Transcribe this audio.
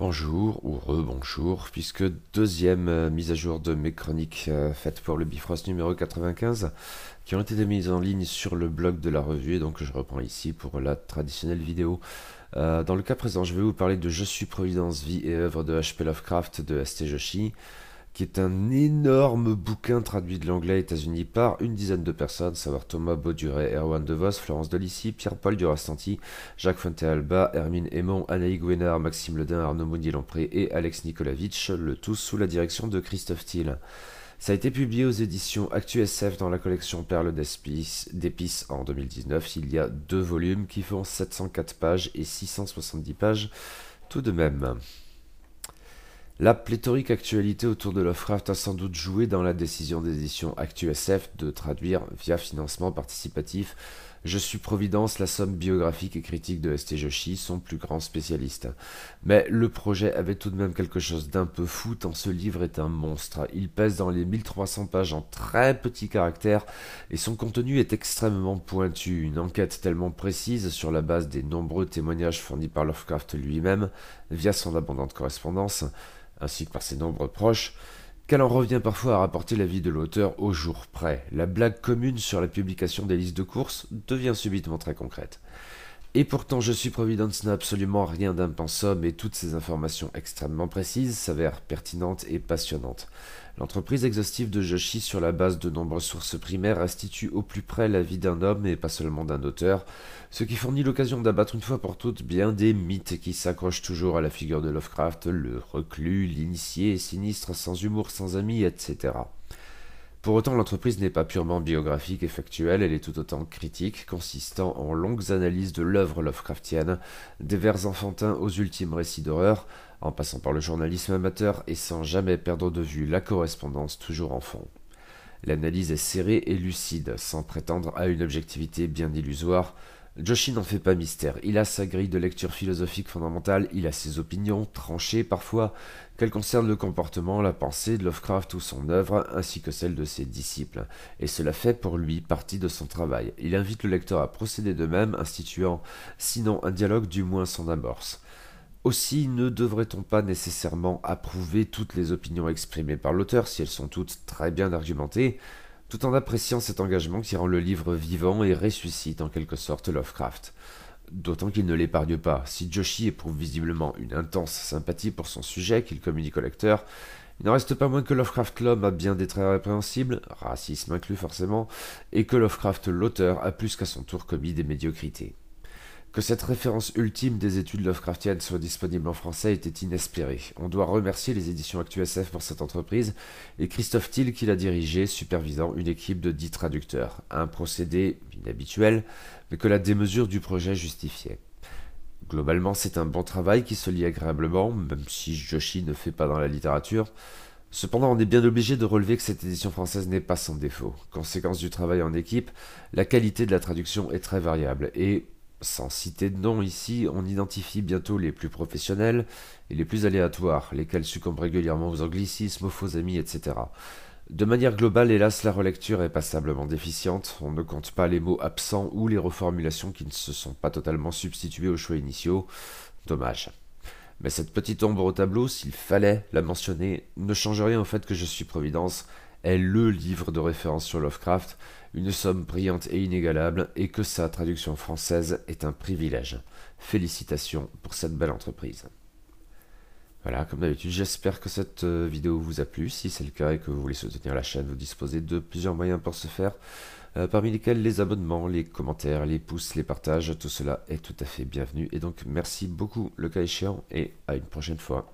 Bonjour ou re-bonjour, puisque deuxième euh, mise à jour de mes chroniques euh, faites pour le Bifrost numéro 95, qui ont été mises en ligne sur le blog de la revue, et donc je reprends ici pour la traditionnelle vidéo. Euh, dans le cas présent, je vais vous parler de Je suis Providence, vie et œuvre de H.P. Lovecraft de S.T. Joshi qui est un énorme bouquin traduit de l'anglais États-Unis par une dizaine de personnes, savoir Thomas Bauduret, Erwan DeVos, Florence Delissy, Pierre-Paul Durastanti, Jacques Fonté-Alba, Hermine aymon Anaï Gouénard, Maxime Ledin, Arnaud Mounier-Lampré et Alex Nikolavitch, le tout sous la direction de Christophe Thiel. Ça a été publié aux éditions ActuSF dans la collection Perle d'épices en 2019. Il y a deux volumes qui font 704 pages et 670 pages tout de même. La pléthorique actualité autour de Lovecraft a sans doute joué dans la décision des éditions ActuSF de traduire via financement participatif Je suis Providence, la somme biographique et critique de S.T. Joshi, son plus grand spécialiste. Mais le projet avait tout de même quelque chose d'un peu fou tant ce livre est un monstre. Il pèse dans les 1300 pages en très petits caractères et son contenu est extrêmement pointu. Une enquête tellement précise sur la base des nombreux témoignages fournis par Lovecraft lui-même via son abondante correspondance ainsi que par ses nombreux proches, qu'elle en revient parfois à rapporter la vie de l'auteur au jour près. La blague commune sur la publication des listes de courses devient subitement très concrète. Et pourtant, Je suis Providence n'a absolument rien d'impensable et toutes ces informations extrêmement précises s'avèrent pertinentes et passionnantes. L'entreprise exhaustive de Joshi sur la base de nombreuses sources primaires restitue au plus près la vie d'un homme et pas seulement d'un auteur, ce qui fournit l'occasion d'abattre une fois pour toutes bien des mythes qui s'accrochent toujours à la figure de Lovecraft, le reclus, l'initié, sinistre, sans humour, sans amis, etc. Pour autant, l'entreprise n'est pas purement biographique et factuelle, elle est tout autant critique, consistant en longues analyses de l'œuvre Lovecraftienne, des vers enfantins aux ultimes récits d'horreur, en passant par le journalisme amateur et sans jamais perdre de vue la correspondance toujours en fond. L'analyse est serrée et lucide, sans prétendre à une objectivité bien illusoire, Joshi n'en fait pas mystère. Il a sa grille de lecture philosophique fondamentale, il a ses opinions, tranchées parfois, qu'elles concernent le comportement, la pensée de Lovecraft ou son œuvre, ainsi que celle de ses disciples. Et cela fait pour lui partie de son travail. Il invite le lecteur à procéder de même, instituant, sinon un dialogue, du moins son amorce. Aussi ne devrait-on pas nécessairement approuver toutes les opinions exprimées par l'auteur si elles sont toutes très bien argumentées, tout en appréciant cet engagement qui rend le livre vivant et ressuscite en quelque sorte Lovecraft. D'autant qu'il ne l'épargne pas. Si Joshi éprouve visiblement une intense sympathie pour son sujet qu'il communique au lecteur, il n'en reste pas moins que Lovecraft l'homme a bien des traits répréhensibles, racisme inclus forcément, et que Lovecraft l'auteur a plus qu'à son tour commis des médiocrités. Que cette référence ultime des études Lovecraftiennes soit disponible en français était inespéré. On doit remercier les éditions ActuSF pour cette entreprise et Christophe Thiel qui l'a dirigée, supervisant une équipe de dix traducteurs. Un procédé inhabituel, mais que la démesure du projet justifiait. Globalement, c'est un bon travail qui se lit agréablement, même si Joshi ne fait pas dans la littérature. Cependant, on est bien obligé de relever que cette édition française n'est pas sans défaut. Conséquence du travail en équipe, la qualité de la traduction est très variable et sans citer de nom ici, on identifie bientôt les plus professionnels et les plus aléatoires, lesquels succombent régulièrement aux anglicismes, aux faux amis, etc. De manière globale, hélas, la relecture est passablement déficiente. On ne compte pas les mots absents ou les reformulations qui ne se sont pas totalement substituées aux choix initiaux. Dommage. Mais cette petite ombre au tableau, s'il fallait la mentionner, ne change rien au fait que je suis Providence est le livre de référence sur Lovecraft, une somme brillante et inégalable, et que sa traduction française est un privilège. Félicitations pour cette belle entreprise. Voilà, comme d'habitude, j'espère que cette euh, vidéo vous a plu. Si c'est le cas et que vous voulez soutenir la chaîne, vous disposez de plusieurs moyens pour ce faire, euh, parmi lesquels les abonnements, les commentaires, les pouces, les partages, tout cela est tout à fait bienvenu. Et donc merci beaucoup le cas échéant et à une prochaine fois.